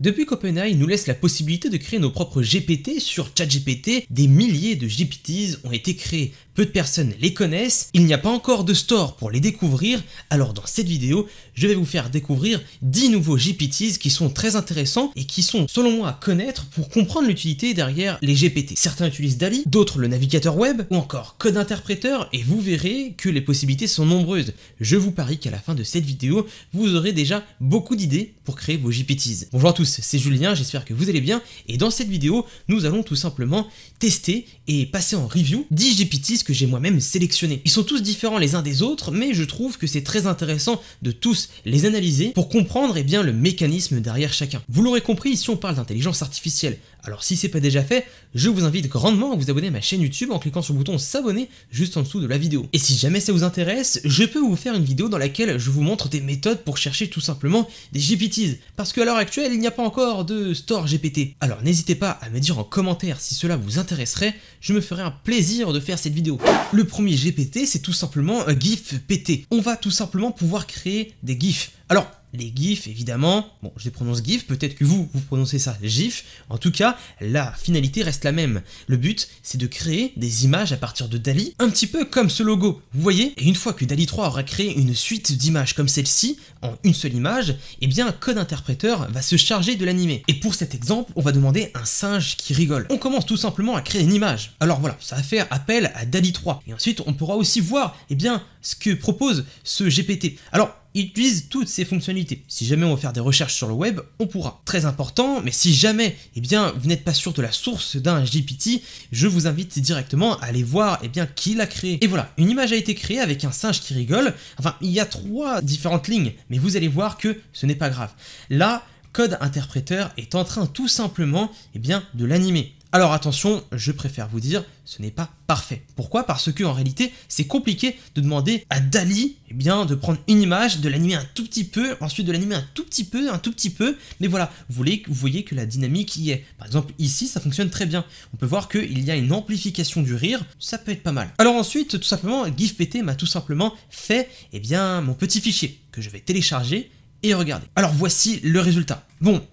Depuis Copenhague, nous laisse la possibilité de créer nos propres GPT, sur ChatGPT, des milliers de GPTs ont été créés, de personnes les connaissent, il n'y a pas encore de store pour les découvrir, alors dans cette vidéo, je vais vous faire découvrir 10 nouveaux GPTs qui sont très intéressants et qui sont selon moi à connaître pour comprendre l'utilité derrière les GPT. Certains utilisent DALI, d'autres le navigateur web ou encore code interpréteur et vous verrez que les possibilités sont nombreuses. Je vous parie qu'à la fin de cette vidéo, vous aurez déjà beaucoup d'idées pour créer vos GPTs. Bonjour à tous, c'est Julien, j'espère que vous allez bien et dans cette vidéo, nous allons tout simplement tester et passer en review 10 GPTs que que j'ai moi-même sélectionné. Ils sont tous différents les uns des autres, mais je trouve que c'est très intéressant de tous les analyser pour comprendre et eh bien, le mécanisme derrière chacun. Vous l'aurez compris, ici on parle d'intelligence artificielle, alors si c'est pas déjà fait, je vous invite grandement à vous abonner à ma chaîne YouTube en cliquant sur le bouton s'abonner juste en dessous de la vidéo. Et si jamais ça vous intéresse, je peux vous faire une vidéo dans laquelle je vous montre des méthodes pour chercher tout simplement des GPTs, parce qu'à l'heure actuelle il n'y a pas encore de store GPT. Alors n'hésitez pas à me dire en commentaire si cela vous intéresserait, je me ferai un plaisir de faire cette vidéo. Le premier GPT c'est tout simplement un GIF PT. On va tout simplement pouvoir créer des GIFs. Alors les GIFs, évidemment, bon, je les prononce GIF, peut-être que vous, vous prononcez ça GIF, en tout cas, la finalité reste la même. Le but, c'est de créer des images à partir de DALI, un petit peu comme ce logo, vous voyez Et une fois que DALI 3 aura créé une suite d'images comme celle-ci, en une seule image, eh bien, code interpréteur va se charger de l'animer. Et pour cet exemple, on va demander un singe qui rigole. On commence tout simplement à créer une image. Alors voilà, ça va faire appel à DALI 3. Et ensuite, on pourra aussi voir, eh bien, ce que propose ce GPT. Alors, utilise toutes ces fonctionnalités. Si jamais on va faire des recherches sur le web, on pourra. Très important, mais si jamais eh bien, vous n'êtes pas sûr de la source d'un GPT, je vous invite directement à aller voir eh bien, qui l'a créé. Et voilà, une image a été créée avec un singe qui rigole. Enfin, il y a trois différentes lignes, mais vous allez voir que ce n'est pas grave. Là, Code Interpréteur est en train tout simplement eh bien, de l'animer. Alors attention, je préfère vous dire, ce n'est pas parfait. Pourquoi Parce que en réalité, c'est compliqué de demander à Dali eh bien, de prendre une image, de l'animer un tout petit peu, ensuite de l'animer un tout petit peu, un tout petit peu. Mais voilà, vous voyez, vous voyez que la dynamique y est. Par exemple, ici, ça fonctionne très bien. On peut voir qu'il y a une amplification du rire, ça peut être pas mal. Alors ensuite, tout simplement, GIFPT m'a tout simplement fait eh bien, mon petit fichier que je vais télécharger et regarder. Alors voici le résultat. Bon,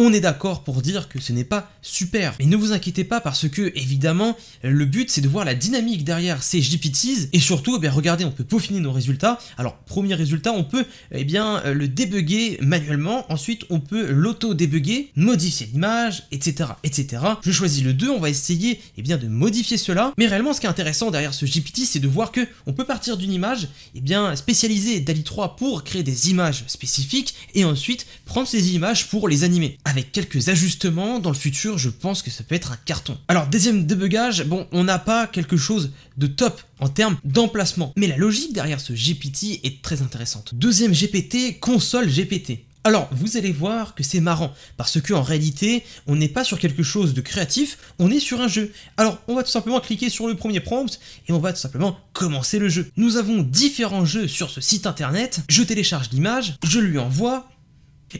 on est d'accord pour dire que ce n'est pas super. Mais ne vous inquiétez pas parce que, évidemment, le but c'est de voir la dynamique derrière ces GPTs et surtout, eh bien, regardez, on peut peaufiner nos résultats. Alors, premier résultat, on peut eh bien, euh, le débugger manuellement, ensuite on peut l'auto-débugger, modifier l'image, etc., etc. Je choisis le 2, on va essayer eh bien, de modifier cela. Mais réellement, ce qui est intéressant derrière ce GPT, c'est de voir que on peut partir d'une image eh bien, spécialisée DALI 3 pour créer des images spécifiques et ensuite prendre ces images pour les animer avec quelques ajustements, dans le futur, je pense que ça peut être un carton. Alors, deuxième débugage, bon, on n'a pas quelque chose de top en termes d'emplacement, mais la logique derrière ce GPT est très intéressante. Deuxième GPT, console GPT. Alors, vous allez voir que c'est marrant, parce qu'en réalité, on n'est pas sur quelque chose de créatif, on est sur un jeu. Alors, on va tout simplement cliquer sur le premier prompt, et on va tout simplement commencer le jeu. Nous avons différents jeux sur ce site internet, je télécharge l'image, je lui envoie,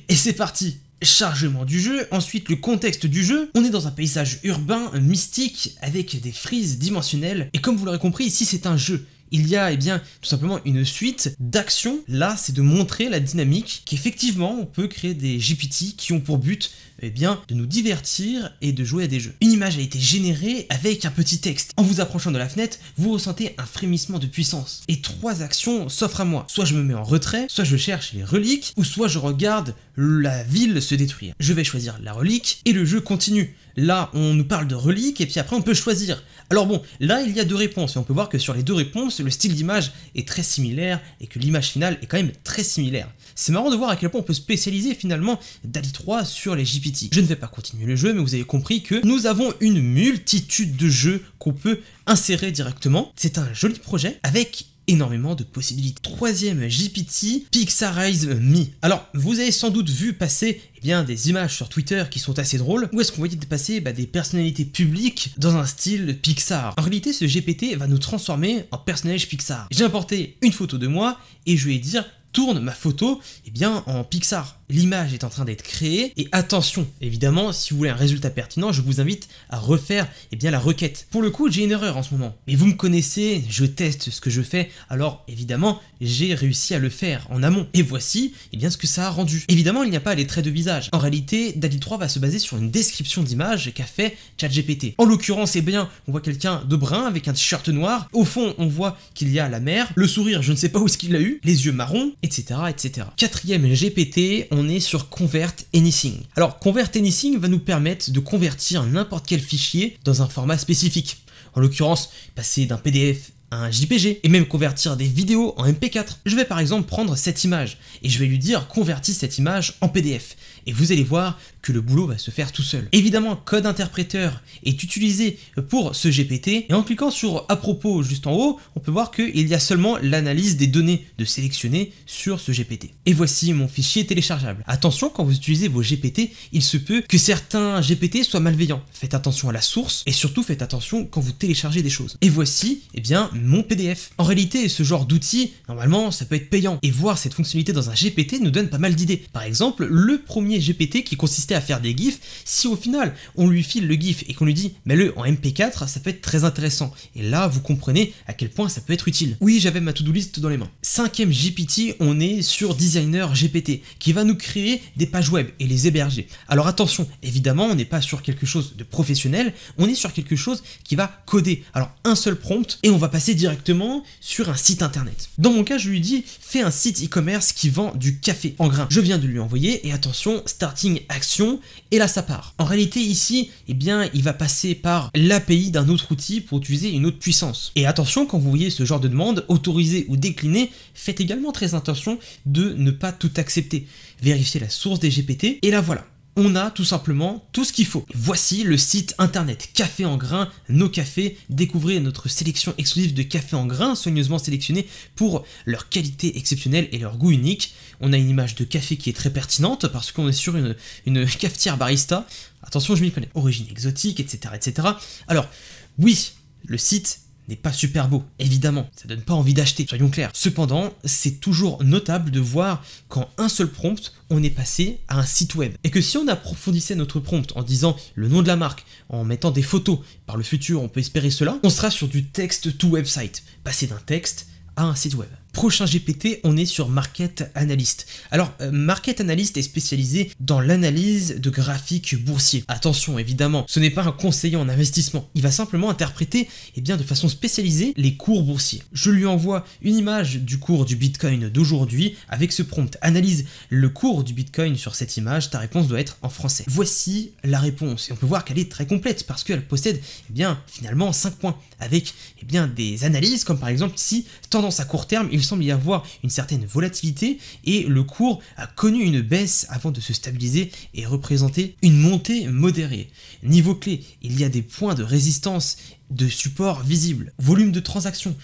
et c'est parti chargement du jeu, ensuite le contexte du jeu, on est dans un paysage urbain, mystique, avec des frises dimensionnelles, et comme vous l'aurez compris, ici c'est un jeu, il y a eh bien tout simplement une suite d'actions. Là, c'est de montrer la dynamique qu'effectivement on peut créer des GPT qui ont pour but eh bien, de nous divertir et de jouer à des jeux. Une image a été générée avec un petit texte. En vous approchant de la fenêtre, vous ressentez un frémissement de puissance. Et trois actions s'offrent à moi. Soit je me mets en retrait, soit je cherche les reliques, ou soit je regarde la ville se détruire. Je vais choisir la relique et le jeu continue. Là, on nous parle de reliques et puis après on peut choisir. Alors bon, là il y a deux réponses et on peut voir que sur les deux réponses, le style d'image est très similaire et que l'image finale est quand même très similaire. C'est marrant de voir à quel point on peut spécialiser finalement DALI 3 sur les JPG je ne vais pas continuer le jeu, mais vous avez compris que nous avons une multitude de jeux qu'on peut insérer directement. C'est un joli projet avec énormément de possibilités. Troisième GPT, Pixarize Me. Alors, vous avez sans doute vu passer eh bien, des images sur Twitter qui sont assez drôles, où est-ce qu'on va de passer bah, des personnalités publiques dans un style Pixar. En réalité, ce GPT va nous transformer en personnage Pixar. J'ai importé une photo de moi et je vais dire tourne ma photo eh bien, en Pixar l'image est en train d'être créée. Et attention, évidemment, si vous voulez un résultat pertinent, je vous invite à refaire eh bien, la requête. Pour le coup, j'ai une erreur en ce moment. Mais vous me connaissez, je teste ce que je fais, alors évidemment, j'ai réussi à le faire en amont. Et voici eh bien, ce que ça a rendu. Évidemment, il n'y a pas les traits de visage. En réalité, DALI 3 va se baser sur une description d'image qu'a fait ChatGPT. En l'occurrence, eh bien, on voit quelqu'un de brun avec un t-shirt noir. Au fond, on voit qu'il y a la mer, le sourire, je ne sais pas où est-ce qu'il l'a eu, les yeux marrons, etc., etc. Quatrième GPT, on on est sur Convert Anything. Alors Convert Anything va nous permettre de convertir n'importe quel fichier dans un format spécifique. En l'occurrence, passer d'un PDF à un JPG et même convertir des vidéos en MP4. Je vais par exemple prendre cette image et je vais lui dire convertis cette image en PDF et vous allez voir que le boulot va se faire tout seul. Évidemment, code interpréteur est utilisé pour ce GPT et en cliquant sur à propos juste en haut, on peut voir qu'il y a seulement l'analyse des données de sélectionner sur ce GPT. Et voici mon fichier téléchargeable. Attention, quand vous utilisez vos GPT, il se peut que certains GPT soient malveillants. Faites attention à la source et surtout faites attention quand vous téléchargez des choses. Et voici, eh bien, mon PDF. En réalité, ce genre d'outil, normalement, ça peut être payant. Et voir cette fonctionnalité dans un GPT nous donne pas mal d'idées. Par exemple, le premier GPT qui consistait à faire des GIFs, si au final on lui file le GIF et qu'on lui dit mais le en MP4, ça peut être très intéressant. Et là, vous comprenez à quel point ça peut être utile. Oui, j'avais ma to-do list dans les mains. Cinquième GPT, on est sur Designer GPT qui va nous créer des pages web et les héberger. Alors attention, évidemment, on n'est pas sur quelque chose de professionnel, on est sur quelque chose qui va coder. Alors un seul prompt et on va passer directement sur un site internet. Dans mon cas, je lui dis fais un site e-commerce qui vend du café en grain. Je viens de lui envoyer et attention, starting action et là ça part. En réalité ici, eh bien, il va passer par l'API d'un autre outil pour utiliser une autre puissance. Et attention, quand vous voyez ce genre de demande, autorisée ou déclinée, faites également très attention de ne pas tout accepter. Vérifiez la source des GPT et là voilà on a tout simplement tout ce qu'il faut. Voici le site internet Café en grain, nos cafés. Découvrez notre sélection exclusive de café en grains soigneusement sélectionnés pour leur qualité exceptionnelle et leur goût unique. On a une image de café qui est très pertinente parce qu'on est sur une, cafetière barista. Attention, je m'y connais. Origine exotique, etc., etc. Alors, oui, le site n'est pas super beau, évidemment, ça donne pas envie d'acheter, soyons clairs. Cependant, c'est toujours notable de voir qu'en un seul prompt, on est passé à un site web. Et que si on approfondissait notre prompt en disant le nom de la marque, en mettant des photos, par le futur on peut espérer cela, on sera sur du texte to website, passer d'un texte à un site web prochain GPT, on est sur Market Analyst. Alors, euh, Market Analyst est spécialisé dans l'analyse de graphiques boursiers. Attention, évidemment, ce n'est pas un conseiller en investissement. Il va simplement interpréter, et eh bien, de façon spécialisée, les cours boursiers. Je lui envoie une image du cours du Bitcoin d'aujourd'hui avec ce prompt. Analyse le cours du Bitcoin sur cette image. Ta réponse doit être en français. Voici la réponse. Et on peut voir qu'elle est très complète parce qu'elle possède, eh bien, finalement, 5 points avec, eh bien, des analyses comme par exemple si tendance à court terme, il semble y avoir une certaine volatilité et le cours a connu une baisse avant de se stabiliser et représenter une montée modérée. Niveau clé, il y a des points de résistance de support visible, volume de transactions,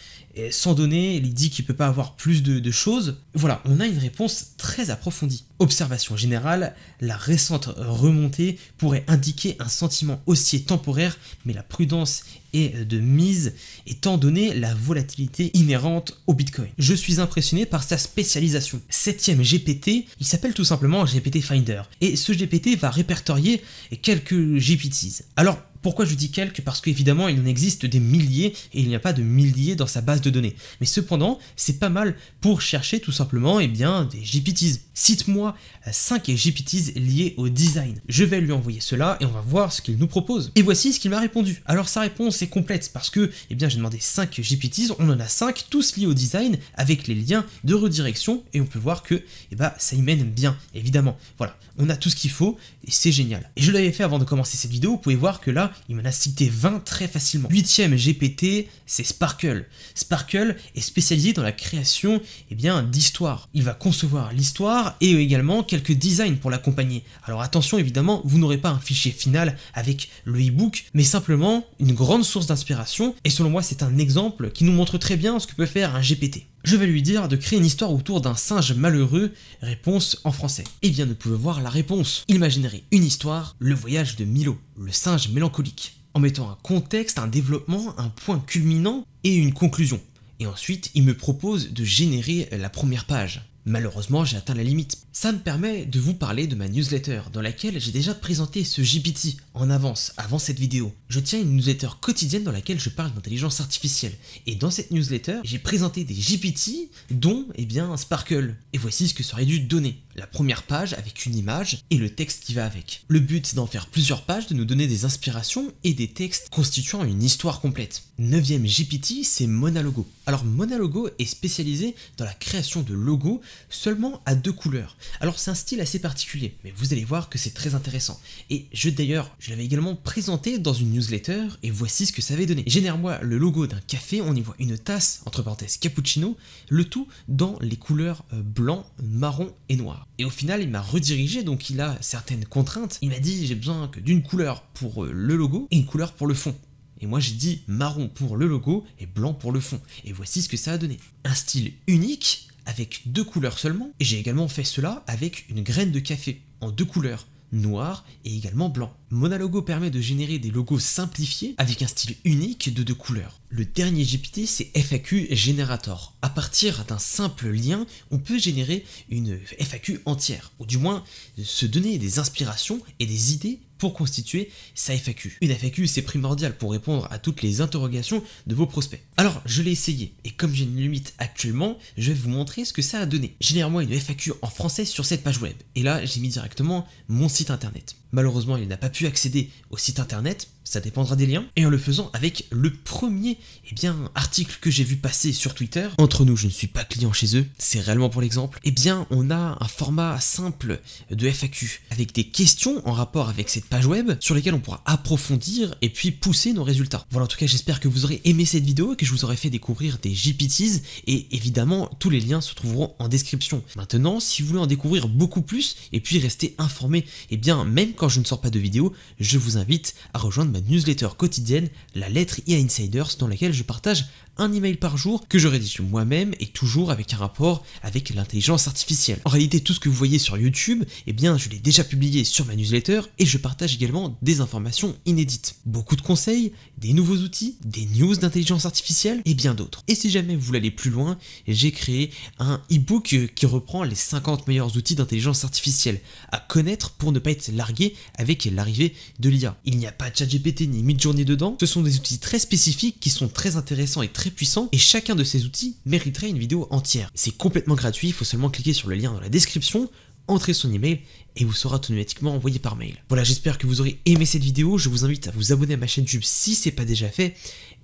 sans donner il dit qu'il ne peut pas avoir plus de, de, choses. Voilà, on a une réponse très approfondie. Observation générale, la récente remontée pourrait indiquer un sentiment haussier temporaire, mais la prudence est de mise étant donné la volatilité inhérente au Bitcoin. Je suis impressionné par sa spécialisation. Septième GPT, il s'appelle tout simplement GPT Finder, et ce GPT va répertorier quelques GPTs. Alors, pourquoi je dis quelques Parce qu'évidemment, il en existe des milliers et il n'y a pas de milliers dans sa base de données. Mais cependant, c'est pas mal pour chercher tout simplement eh bien, des GPTs. Cite-moi 5 euh, GPTs liés au design. Je vais lui envoyer cela et on va voir ce qu'il nous propose. Et voici ce qu'il m'a répondu. Alors sa réponse est complète parce que eh bien, j'ai demandé 5 GPTs, on en a 5, tous liés au design, avec les liens de redirection et on peut voir que eh ben, ça y mène bien, évidemment. Voilà, on a tout ce qu'il faut et c'est génial. Et je l'avais fait avant de commencer cette vidéo, vous pouvez voir que là, il m'en a cité 20 très facilement. Huitième GPT, c'est Sparkle. Sparkle est spécialisé dans la création eh bien, d'histoires. Il va concevoir l'histoire et également quelques designs pour l'accompagner. Alors attention évidemment, vous n'aurez pas un fichier final avec le e-book, mais simplement une grande source d'inspiration et selon moi c'est un exemple qui nous montre très bien ce que peut faire un GPT. Je vais lui dire de créer une histoire autour d'un singe malheureux, réponse en français. Eh bien nous pouvons voir la réponse. Il m'a généré une histoire, le voyage de Milo, le singe mélancolique, en mettant un contexte, un développement, un point culminant et une conclusion. Et ensuite, il me propose de générer la première page. Malheureusement, j'ai atteint la limite. Ça me permet de vous parler de ma newsletter, dans laquelle j'ai déjà présenté ce GPT en avance, avant cette vidéo. Je tiens une newsletter quotidienne dans laquelle je parle d'intelligence artificielle. Et dans cette newsletter, j'ai présenté des GPT, dont, eh bien, Sparkle. Et voici ce que ça aurait dû donner. La première page avec une image et le texte qui va avec. Le but, c'est d'en faire plusieurs pages, de nous donner des inspirations et des textes constituant une histoire complète. Neuvième GPT, c'est Monalogo. Alors, Monalogo est spécialisé dans la création de logos seulement à deux couleurs. Alors c'est un style assez particulier, mais vous allez voir que c'est très intéressant. Et je d'ailleurs, je l'avais également présenté dans une newsletter, et voici ce que ça avait donné. génère moi le logo d'un café, on y voit une tasse, entre parenthèses cappuccino, le tout dans les couleurs euh, blanc, marron et noir. Et au final, il m'a redirigé, donc il a certaines contraintes. Il m'a dit, j'ai besoin que d'une couleur pour euh, le logo et une couleur pour le fond. Et moi j'ai dit marron pour le logo et blanc pour le fond. Et voici ce que ça a donné. Un style unique avec deux couleurs seulement, et j'ai également fait cela avec une graine de café en deux couleurs, noir et également blanc. logo permet de générer des logos simplifiés avec un style unique de deux couleurs. Le dernier GPT, c'est FAQ Generator. À partir d'un simple lien, on peut générer une FAQ entière, ou du moins se donner des inspirations et des idées pour constituer sa FAQ. Une FAQ, c'est primordial pour répondre à toutes les interrogations de vos prospects. Alors, je l'ai essayé, et comme j'ai une limite actuellement, je vais vous montrer ce que ça a donné. Généralement, moi une FAQ en français sur cette page web, et là, j'ai mis directement mon site internet. Malheureusement, il n'a pas pu accéder au site internet ça dépendra des liens, et en le faisant avec le premier eh bien, article que j'ai vu passer sur Twitter, entre nous je ne suis pas client chez eux, c'est réellement pour l'exemple, eh bien on a un format simple de FAQ, avec des questions en rapport avec cette page web, sur lesquelles on pourra approfondir et puis pousser nos résultats. Voilà en tout cas j'espère que vous aurez aimé cette vidéo, et que je vous aurai fait découvrir des GPTs, et évidemment tous les liens se trouveront en description. Maintenant, si vous voulez en découvrir beaucoup plus, et puis rester informé, eh bien même quand je ne sors pas de vidéo, je vous invite à rejoindre ma newsletter quotidienne, la lettre IA Insiders, dans laquelle je partage un email par jour que je rédige moi-même et toujours avec un rapport avec l'intelligence artificielle. En réalité, tout ce que vous voyez sur YouTube, eh bien, je l'ai déjà publié sur ma newsletter et je partage également des informations inédites. Beaucoup de conseils, des nouveaux outils, des news d'intelligence artificielle et bien d'autres. Et si jamais vous voulez aller plus loin, j'ai créé un e-book qui reprend les 50 meilleurs outils d'intelligence artificielle à connaître pour ne pas être largué avec l'arrivée de l'IA. Il n'y a pas de ChatGPT ChatGPT ni journée dedans, ce sont des outils très spécifiques qui sont très intéressants et très puissants, et chacun de ces outils mériterait une vidéo entière. C'est complètement gratuit, il faut seulement cliquer sur le lien dans la description, entrer son email et vous sera automatiquement envoyé par mail. Voilà, j'espère que vous aurez aimé cette vidéo, je vous invite à vous abonner à ma chaîne YouTube si c'est pas déjà fait,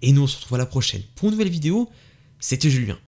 et nous on se retrouve à la prochaine pour une nouvelle vidéo, c'était Julien.